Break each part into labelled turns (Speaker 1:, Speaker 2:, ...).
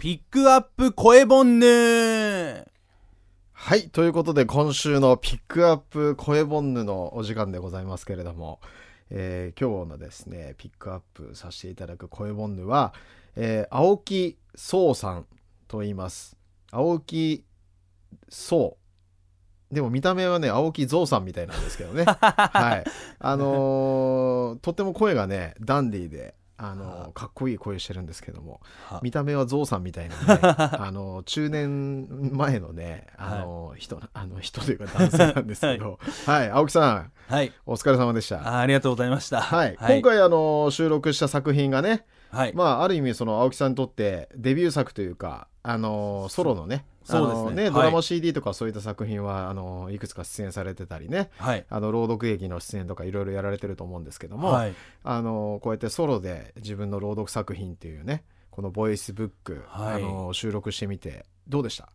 Speaker 1: ピックアップ声ンヌはい、ということで今週のピックアップ声ボンヌのお時間でございますけれども、えー、今日のですね、ピックアップさせていただく声ボンヌは、えー、青木壮さんと言います。青木壮。でも見た目はね、青木蔵さんみたいなんですけどね。はい。あのー、とっても声がね、ダンディーで、あのかっこいい声してるんですけども見た目はゾウさんみたいな、ね、あの中年前のねあの、はい、人あの人というか男性なんですけど、はい、はい、青木さん、はい、お疲れ様でした
Speaker 2: ありがとうございました、はい、今
Speaker 1: 回あの収録した作品がね、はいまあ、ある意味その青木さんにとってデビュー作というかあのソロのね
Speaker 2: そうですね、ね、ドラマ
Speaker 1: CD とかそういった作品は、い、あのいくつか出演されてたりね、はい、あの朗読劇の出演とかいろいろやられてると思うんですけども、はい、あのこうやってソロで自分の朗読作品っていうねこのボイスブック、あの収録してみて
Speaker 2: どうでした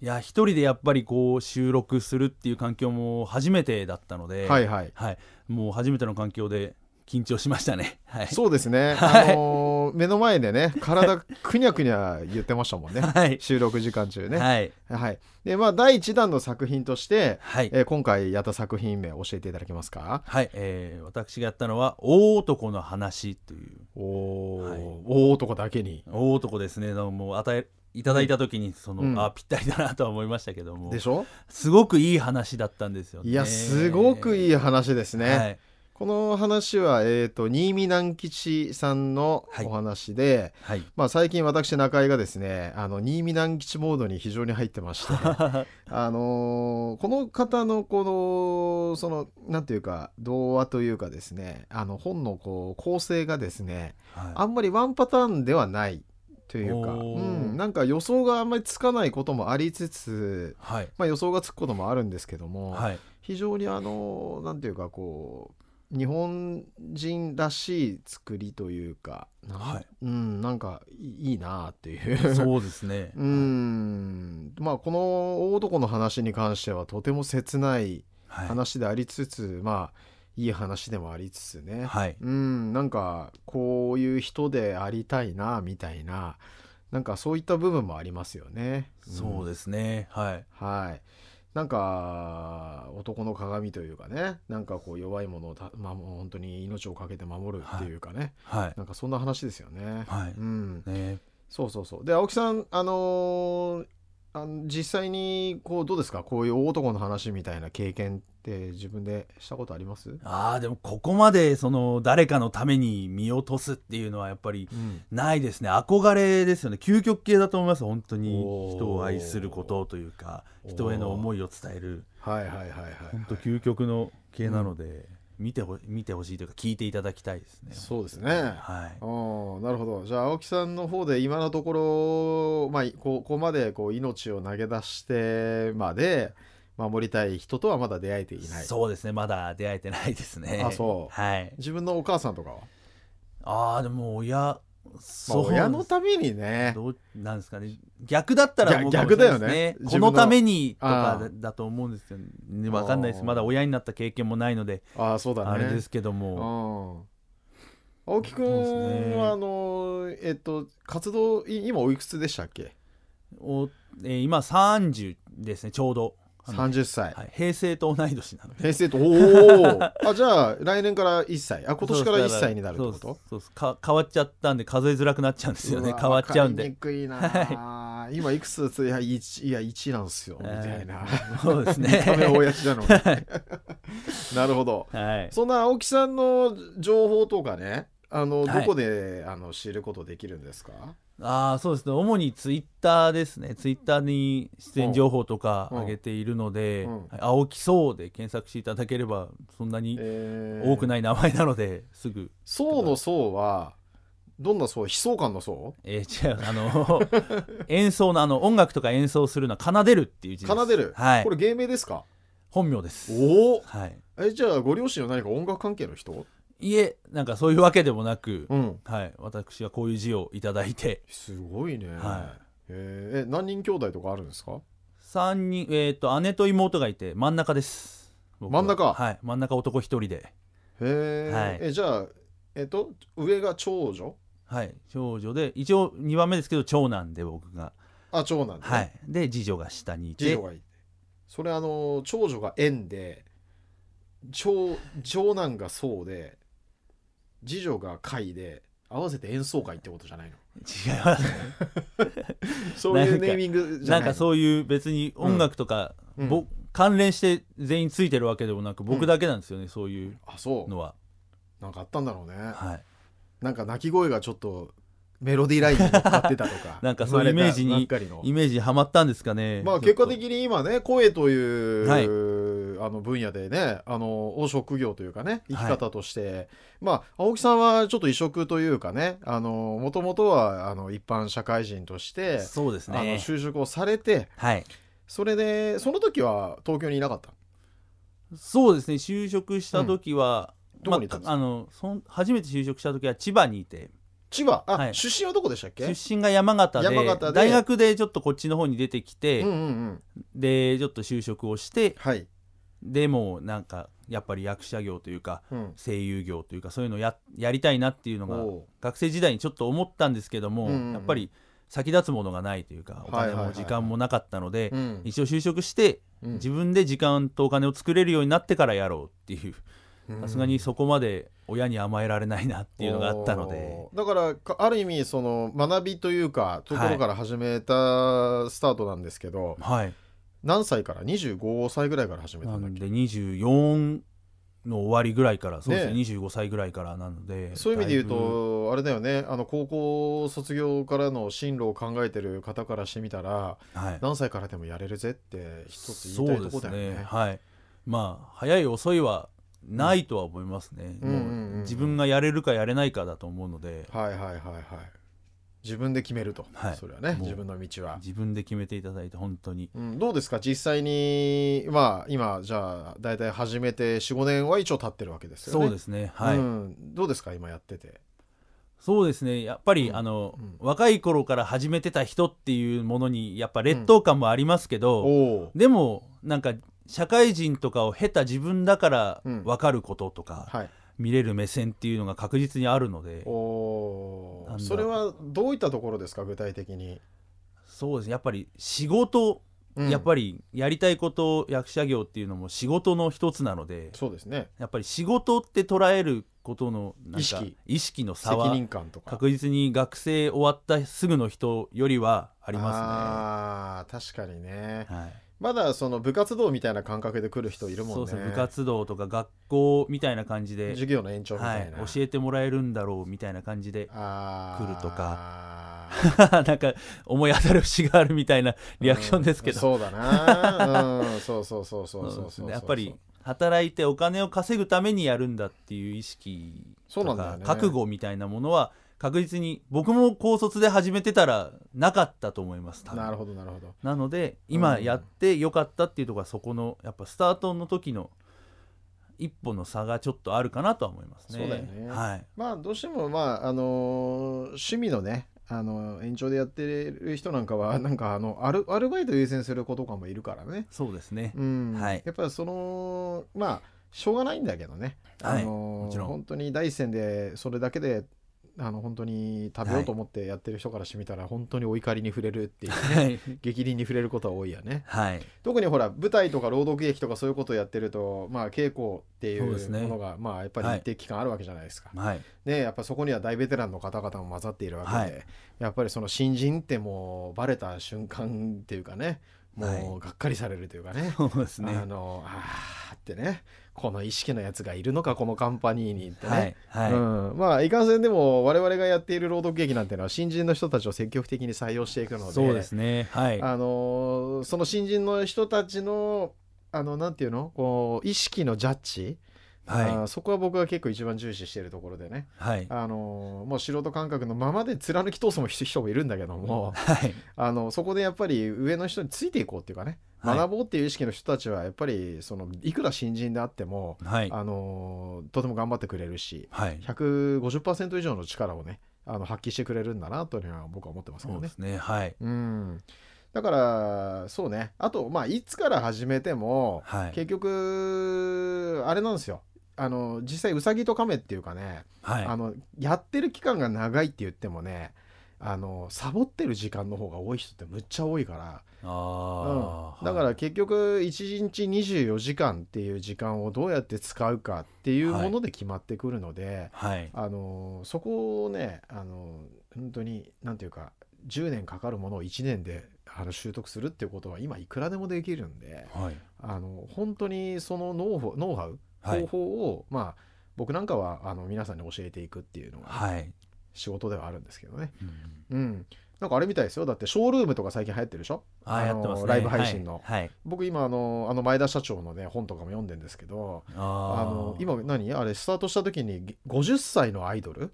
Speaker 2: いや一人でやっぱりこう収録するっていう環境も初めてだったので、はいはいはい、もう初めての環境で緊張しましたね、はい、そうですね、あのー、目の前でね体くにゃくにゃ言ってましたもんね、はい、収録時間中
Speaker 1: ねはい、はい、でまあ第1弾の作品として、はいえー、今回やった作品名教
Speaker 2: えていただけますかはい、えー、私がやったのは「大男の話」というお、はい、大男だけに大男ですねもう与えいただいた時にその、うん、あぴったりだなとは思いましたけどもでしょすごくいい話だったんですよねいやすご
Speaker 1: くいい話ですね、はいこの話は、えーと、新見南吉さんのお話で、はいはい、まあ、最近私中井がですねあの新見南吉モードに非常に入ってまして あのー、この方のこのそのなんていうか童話というかですねあの本のこう構成がですね、はい、あんまりワンパターンではない。というか、うん、なんか予想があんまりつかないこともありつつ、まあ、予想がつくこともあるんですけども、非常にあのなんていうかこう日本人らしい作りというかな,、はい、うん、なんかいいなっていうそうですね
Speaker 2: うん
Speaker 1: まあこの大男の話に関してはとても切ない話でありつつ、はい、まあいい話でもありつつね、はい、うんなんかこういう人でありたいなみたいななんかそういった部分もありますよね。そうですね、うん、はい、はいなんか男の鏡というかねなんかこう弱いものをまあ、本当に命を懸けて守るっていうかね、はい、なんかそんな話ですよね。はい、うんねそうそうそうで青木さん、あのー、あの実際にこうどうですかこういう大男の話みたいな経験って自分でしたことありますあ
Speaker 2: あでもここまでその誰かのために見落とすっていうのはやっぱりないですね、うん、憧れですよね究極系だと思います本当に人を愛することというか人への思いを伝えるはいはいはいはい、本当究極の系なので、うん見てほ見てほしいというか聞いていただきたいですね。そうですね。はい。あなる
Speaker 1: ほど。じゃあ青木さんの方で今のところまあここまでこう命を投げ出してまで守りたい人とはまだ出会えていないそ
Speaker 2: うですねまだ出会えてないですねあそう、はい、自分のお母さんとかはああでも親そう、親のためにねどうなんですかね逆だったらもう、ね、逆だよねこのためにとかだと思うんですよね分かんないですまだ親になった経験もないのであそうだ、ね、あれですけども
Speaker 1: 青木君は、
Speaker 2: あのえっと活動今おいくつでしたっけお、えー、今30ですねちょうど30歳、はい、平成と同い年なので平成とおお じゃあ来年から1歳あ今年から1歳になるってことそうですか変わっちゃったんで数えづらくなっちゃうんですよね変わっちゃうんでにくいな、今いくつ
Speaker 1: いや 1, いや1なんですよ、みたいな、そうですね見た目親父なのになるほど、はい、そんな青木さんの情報とかねあのどこで、あの知ることできるんですか
Speaker 2: ああそうですね主にツイッターですねツイッターに出演情報とか上げているので「うんうん青木そう」で検索していただければそんなに多くない名前なので、えー、すぐ「そう」の「そう」はどんな層悲壮感の層えー、違うあの 演奏のあの音楽とか演奏するのは奏でるっていう字奏でる、はい、これ芸名ですか本名ですおお、はい、えじゃあご両親は何か音楽関係の人いえなんかそういうわけでもなく、うんはい、私はこういう字をいただいてすごいね、はいええ何人兄弟とかあるんですか三人、えー、と姉と妹がいて真ん中です真ん中はい真ん中男一人でへえ、はい
Speaker 1: えじゃあえっ、と上が長女
Speaker 2: はい長女で一応2番目ですけど長男で僕が、あ長男で、はいで次女が下にい次女がいてそれあの長女が縁で
Speaker 1: 長長男がそうで次女が会で合わせて演奏会ってことじゃないの違う そういうネーミングじゃないなんかそういう別に音楽とか、うん、ぼ
Speaker 2: 関連して全員ついてるわけでもなく僕だけなんですよね、うん、そういうのはなんかあったんだろうね、はい、なんか鳴き声がちょっとメロディーラインに乗ってたとか なんかそういうイメージにイメージにはまったんですかねまあ
Speaker 1: 結果的に今ね声という、はいあの分野でねあのを職業というかね生き方として、はい、まあ青木さんはちょっと異色というかねもともとはあの一般社会人としてそうです、ね、あの就職をされて、
Speaker 2: はい、それでその時は東京にいなかったそうですね就職した時は、うんまあ、あのそ初めて就職した時は千葉にいて。千葉あ、はい、出身はどこでしたっけ出身が山形で大学でちょっとこっちの方に出てきて、うんうんうん、でちょっと就職をして、はい、でもなんかやっぱり役者業というか、声優業というかそういうのややりたいなっていうのが学生時代にちょっと思ったんですけども、やっぱり先立つものがないというかお金も時間もなかったので、一応就職して、自分で時間とお金を作れるようになってからやろうっていうさすがにそこまで親に甘えられないなっていうのがあったのでだか
Speaker 1: らある意味その学びというかところから始めたスタートなんですけど、はい、はい何歳から25歳ぐらいから始めたんだっ
Speaker 2: けで24の終わりぐらいからそうですねね25歳ぐらいからなのでそういう意味で言うとあれだよね
Speaker 1: あの高校卒業からの進路を考えてる方からしてみたら、はい、何歳
Speaker 2: からでもやれるぜって一つ言いたいとこだよね。ねはい、まあ早い遅いはないとは思いますね、自分がやれるかやれないかだと思うので、はいはいはいはい自分で決めると、はい、それはね自分の道は自分で決めていただいて本当に、
Speaker 1: うん、どうですか実際にまあ今じゃあ大体始めて45
Speaker 2: 年は一応経ってるわけですよねそうですねはい、うん、
Speaker 1: どうですか今やってて
Speaker 2: そうですねやっぱり、うん、あの、うん、若い頃から始めてた人っていうものにやっぱ劣等感もありますけど、でもなんか社会人とかを経た自分だから分かることとか、はい見れる目線っていうのが確実にあるのでそれはどういったところですか具体的にそうですねやっぱり仕事、うん、やっぱりやりたいこと役者業っていうのも仕事の一つなのでそうですねやっぱり仕事って捉えることの意識意識の差は確実に学生終わったすぐの人よりはありますね。あ確
Speaker 1: かにね、はい、まだその部活動みたいな感覚で来る人いるもんね。そうそう部活
Speaker 2: 動とか学校みたいな感じで授業の延長みたいな、はい、教えてもらえるんだろうみたいな感じで来るとか なんか思い当たる節があるみたいなリアクションですけど、うん、そうだな、うん、そうそうそうそうそうそうそうそ うそうそうそうそ働いてお金を稼ぐためにやるんだっていう意識とか、覚悟みたいなものは確実に僕も高卒で始めてたらなかったと思いますなるほどなるほどなので今やってよかったっていうところはそこのやっぱスタートの時の一歩の差がちょっとあるかなとは思いますね。そうだよね。はい。
Speaker 1: まあどうしてもまああのー、趣味のねあの延長でやってる人なんかはなんかあのアルアルバイト優先する子とかもいるからねそうですね、うん、はい、やっぱりそのまあしょうがないんだけどね、はい、あのー、本当に第一線でそれだけであの本当に食べようと思ってやってる人からしてみたら、本当にお怒りに触れるっていうね、はい、激に触れることは多いよね、はい、特にほら舞台とか朗読劇とかそういうことをやってると、まあ、稽古っていうものが、ね、まあ、やっぱり一定期間あるわけじゃないですか、はい、ね、やっぱそこには大ベテランの方々も混ざっているわけで、やっぱりその新人ってもうバレた瞬間っていうかねもうがっかりされるというかね、そうですねあのあってねこの意識のやつがいるのかこのカンパニーにってね、はい、はい、うん、まあいかんせんでも我々がやっている朗読劇なんていうのは新人の人たちを積極的に採用していくのでそうですね、はい、あのその新人の人たちのあのなんていうのこう意識のジャッジ、はい、そこは僕は結構一番重視しているところでね、はいあのもう素人感覚のままで貫き通すも人もいるんだけども、はい、あのそこでやっぱり上の人についていこうっていうかね、学ぼうっていう意識の人たちはやっぱりそのいくら新人であっても、はい、あのとても頑張ってくれるし、はい、150%以上の力をねあの発揮してくれるんだなというのは僕は思ってますけどね。ねはい、うんだからそうねあとまあいつから始めても、はい、結局あれなんですよあの実際うさぎと亀っていうかね、はい、あのやってる期間が長いって言ってもねあのサボってる時間の方が多い人ってむっちゃ多いから
Speaker 2: あ、
Speaker 1: うん、だから結局1日24時間っていう時間をどうやって使うかっていうもので決まってくるので、はいあのそこをねあの本当に何て言うか10年かかるものを1年であの習得するっていうことは今いくらでもできるんで、はい、あの本当にそのノウノウハウ方法を、はい、まあ僕なんかはあの皆さんに教えていくっていうのが、はい、仕事ではあるんですけどね、うん、うん、なんかあれみたいですよだってショールームとか最近流行ってるでしょああの、ね、ライブ配信の、はいはい、僕今あのあの前田社長のね本とかも読んでんですけどあの今何あれスタートした時に50歳のアイドル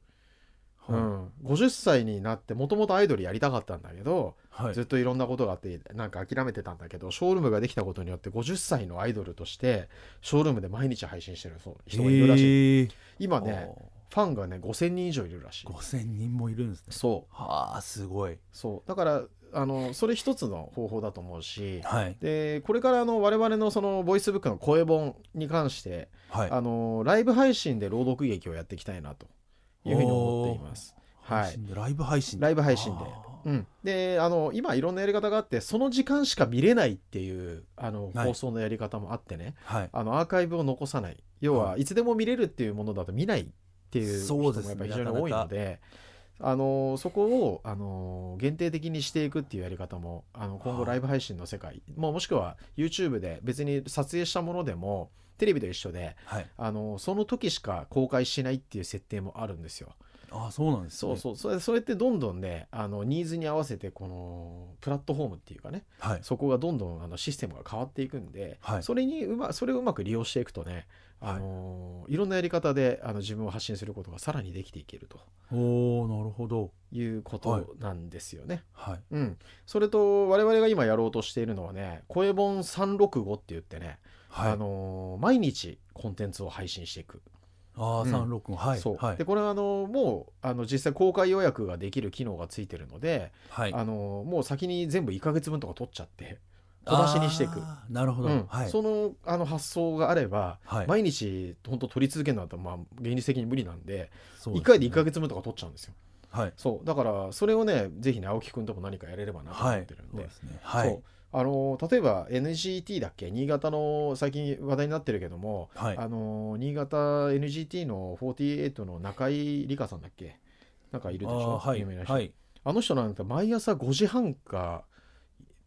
Speaker 1: うん、50歳になってもともとアイドルやりたかったんだけど、はい、ずっといろんなことがあってなんか諦めてたんだけどショールームができたことによって50歳のアイドルとしてショールームで毎日配信してる人がいるらしい今ねファンがね5000人以上いるらしい5000人もいるんですねそうはあすごいそうだからあのそれ一つの方法だと思う
Speaker 2: し、はい、
Speaker 1: でこれからの我々のそのボイスブックの声本に関して、はい、あのライブ配信で朗読劇をやっていきたいなと
Speaker 2: いうふうに思
Speaker 1: っています。はい、
Speaker 2: ライブ配信ライブ配信で。うん、
Speaker 1: であの今いろんなやり方があってその時間しか見れないっていうあの放送のやり方もあってね、はい、あのアーカイブを残さない要はいつでも見れるっていうものだと見ないっていう人もやっぱ非常に多いので、ね、あのそこをあの限定的にしていくっていうやり方もあの今後ライブ配信の世界ももしくは YouTube で別に撮影したものでもテレビと一緒で、はい、あのその時しか公開しないっていう設定もあるんですよ。あそうなんです、ね、そうそうそれってどんどんねあのニーズに合わせてこのプラットフォームっていうかね、はい、そこがどんどんあのシステムが変わっていくんで、はい、それにうまそれをうまく利用していくとねあの、はい、いろんなやり方であの自分を発信することがさらにできていけると
Speaker 2: おなるほ
Speaker 1: どいうことなんですよね、はい、はい、うん、それと我々が今やろうとしているのはね声本365って言ってねはい、あの毎日コンテンツを配信していく。あ365、うん、はい、はい、でこれはあのもうあの実際公開予約ができる機能がついてるので、はい、あのもう先に全部1か月分とか取っちゃって
Speaker 2: 小出しにしていくなるほど、うんはい、そ
Speaker 1: のあの発想があれば、はい、毎日本当取り続けるのはまあ現実的に無理なんでで、ね、1回で1か月分とか取っちゃうんですよ。はい、そうだからそれをねぜひね青木君とも何かやれればなと思ってる
Speaker 2: んで。はい、そう、ね、
Speaker 1: あの例えば NGT だっけ新潟の最近話題になってるけども、はい、あの新潟 NGT の48の中井理香さんだっけなんかいるでしょ、う。はい、あの人なんか毎朝5時半か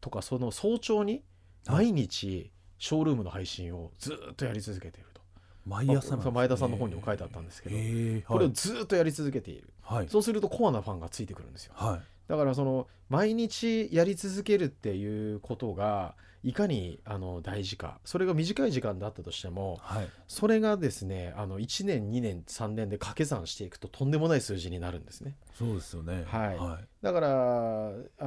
Speaker 1: とかその早朝に毎日ショールームの配信をずっとやり続けていると。毎朝、ねまあ、前田さんの本にも書いてあったんですけど、はい、これをずっとやり続けている、はい、そうするとコアなファンがついてくるんですよ、はい、だからその毎日やり続けるっていうことがいかにあの大事かそれが短い時間だったとしても、はい、それがですねあの1年2年3年で掛け算していくととんでもない数字になるんですね。
Speaker 2: そうですよね、はい、はい、
Speaker 1: だからあ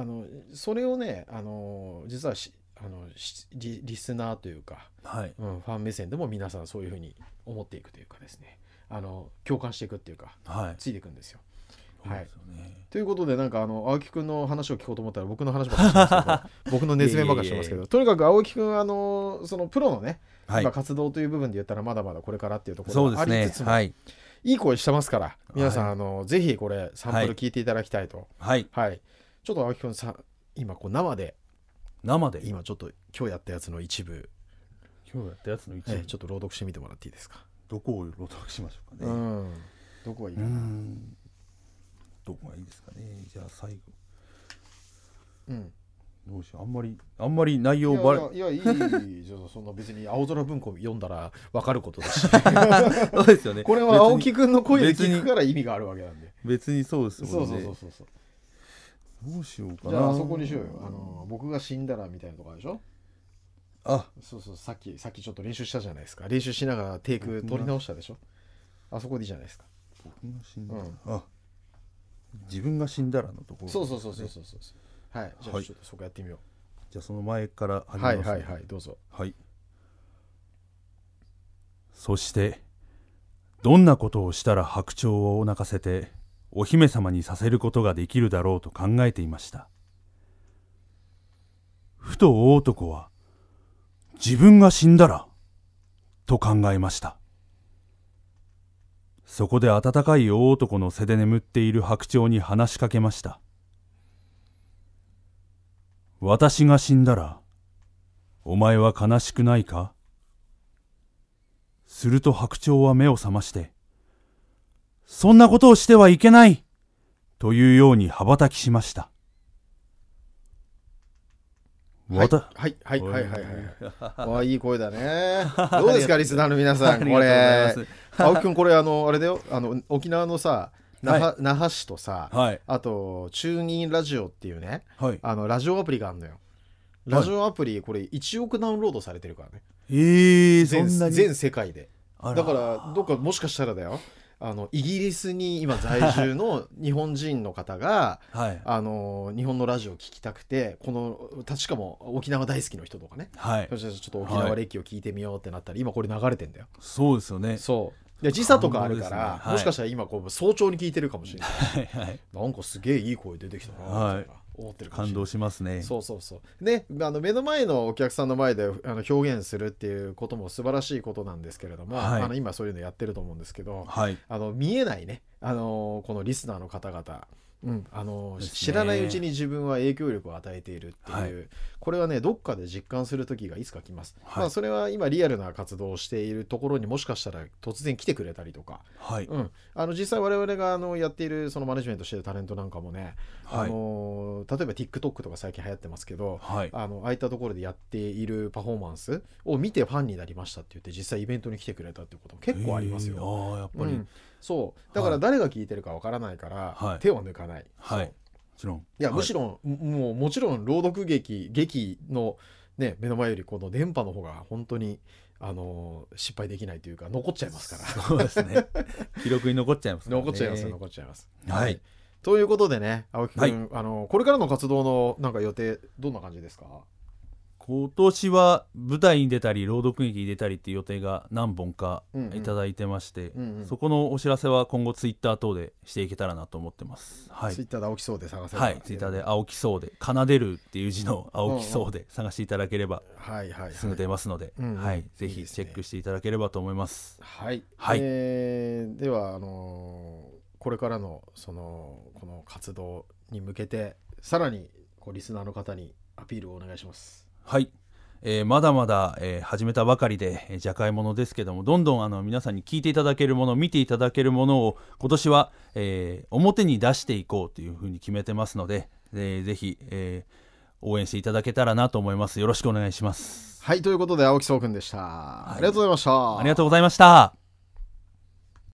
Speaker 1: のそれをねあの実はあのリリスナーというか、はいうん、ファン目線でも皆さんそういうふうに思っていくというかですねあの共感していくっていうか、はい、ついていくんですよ。はい、ということでなんかあの青木君の話を聞こうと思ったら僕の話ばっかりしてますけど 僕の熱弁ばっかりしてますけどとにかく青木君あのそのプロのね、はい、今活動という部分で言ったらまだまだこれからっていうところがありつつも、ねはい、いい声してますから皆さん、あのぜひこれサンプル聞いていただきたいと、はい、はい、ちょっと青木君さ今こう生で生で今ちょっと今日やったやつの一部今日やったやつの一部、ええ、ちょっと朗読してみてもらっていいですか
Speaker 2: どこを朗読しましょうかね、うん、どこがいいかなどこがいいですかねじゃあ最後うんどうしようあんまりあんまり
Speaker 1: 内容ばレいやいやいいじゃその別に青空文庫読んだら分かることだし そうですよねこれは青木君の声で聞くから意味があるわけなんで
Speaker 2: 別にそうですねそうそうそうそうどうしようかなじゃあそこにし
Speaker 1: ようよあの僕が死んだらみたいなとこあるでしょあそうそうさっきさっきちょっと練習したじゃないですか練習しながらテイク取り直したでしょあそこでいいじゃないですか僕が死んだら、うん、あ自
Speaker 2: 分が死んだらのところ、ね、そうそうそうそうそう
Speaker 1: そうはいじゃあちょっとそこやってみよう、じゃあその前か
Speaker 2: ら始めます、ね、はいはいはいどうぞはいそしてどんなことをしたら白鳥を泣かせてお姫様にさせることができるだろうと考えていましたふと大男は自分が死んだらと考えましたそこで温かい大男の背で眠っている白鳥に話しかけました。私が死んだら、お前は悲しくないかすると白鳥は目を覚まして、そんなことをしてはいけないというように羽ばたきしました。はい、はいは
Speaker 1: いはいはいはいわいい声だねどうですか リスナーの皆さんこれ 青木君これあのあれだよあの沖縄のさ那覇はい、那覇市とさ、はい、あとチューニンラジオっていうね、はい、あのラジオアプリがあるのよラジオアプリこれ1億ダウンロードされてるからね、
Speaker 2: えー、全世界
Speaker 1: でだからどっかもしかしたらだよあのイギリスに今在住の日本人の方が、はい、あの日本のラジオを聞きたくてこのしかも沖縄大好きの人とかね、はい、ちょっと沖縄歴を聞いてみようってなったら、今これ流れてんだよ
Speaker 2: そうですよねそうで時差とかあるから、ねはい、もしかした
Speaker 1: ら今こう早朝に聞いてるかもしれない、はいはい、なんか
Speaker 2: すげえいい声出てきたなみたいな。はい思ってる感動しますねそうそうそ
Speaker 1: うであの目の前のお客さんの前であの表現するっていうことも素晴らしいことなんですけれども、はい、あの今そういうのやってると思うんですけど、はい、あの見えないねあのこのリスナーの方々うん、あの、ね、知らないうちに自分は影響力を与えているっていう、はい、これはねどっかで実感する時がいつか来ます、はい、まあ、それは今リアルな活動をしているところにもしかしたら突然来てくれたりとか、はい、うん、あの実際我々があのやっているそのマネジメントしているタレントなんかもね、あの例えば TikTok とか最近流行ってますけど、あのああいったところでやっているパフォーマンスを見てファンになりましたって言って実際イベントに来てくれたっていうことも結構ありますよ。あやっぱり、うんそうだから誰が聞いてるかわからないから、はい、手を抜かない、はい、もちろんいや、むしろもうもちろん朗読劇劇の、ね、目の前よりこの電波の方が本当にあの失敗できないというか残っちゃいますからそうですね 記録に残っちゃいます、ね、残っちゃいます残っちゃいますはい、はい、ということでね青木君、はい、あのこれからの活動のなんか予定どんな感じですか
Speaker 2: 今年は舞台に出たり朗読劇に出たりっていう予定が何本か頂いてまして、そこのお知らせは今後ツイッター等でしていけたらなと思ってます、はい、ツ
Speaker 1: イッターで青木そうで探せはいツイッ
Speaker 2: ターで青木そうで奏でるっていう字の青木そうで探していただければすぐ出ますので、はい、ぜひチェックしていただければと思います、は
Speaker 1: い、はいえー、ではあのー、これからのそのこの活動に向けてさらにこうリスナーの方にアピールをお願いします
Speaker 2: はい、えー、まだまだ、えー、始めたばかりで、えー、じゃがいものですけどもどんどんあの皆さんに聞いていただけるもの見ていただけるものを今年は、えー、表に出していこうというふうに決めてますので、えー、ぜひ、えー、応援していただけたらなと思いますよろしくお願いします
Speaker 1: はいということで青木壮君でした、はい、ありがとうございましたありが
Speaker 2: とうございました